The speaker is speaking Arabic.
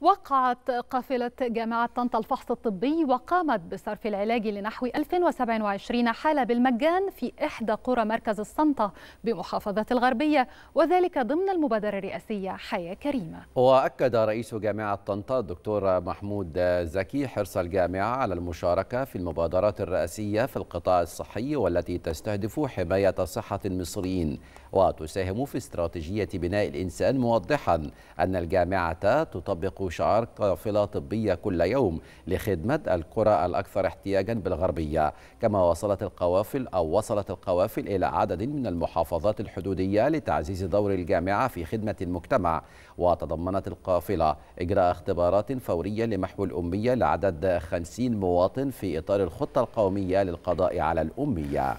وقعت قافلة جامعة طنطا الفحص الطبي وقامت بصرف العلاج لنحو 1027 حالة بالمجان في إحدى قرى مركز الصنطة بمحافظة الغربية وذلك ضمن المبادرة الرئاسية حياة كريمة وأكد رئيس جامعة طنطا الدكتور محمود زكي حرص الجامعة على المشاركة في المبادرات الرئاسية في القطاع الصحي والتي تستهدف حماية صحة المصريين وتساهم في استراتيجية بناء الإنسان موضحا أن الجامعة تطبق شعار قافلة طبية كل يوم لخدمة القرى الأكثر احتياجا بالغربية كما وصلت القوافل أو وصلت القوافل إلى عدد من المحافظات الحدودية لتعزيز دور الجامعة في خدمة المجتمع وتضمنت القافلة إجراء اختبارات فورية لمحو الأمية لعدد 50 مواطن في إطار الخطة القومية للقضاء على الأمية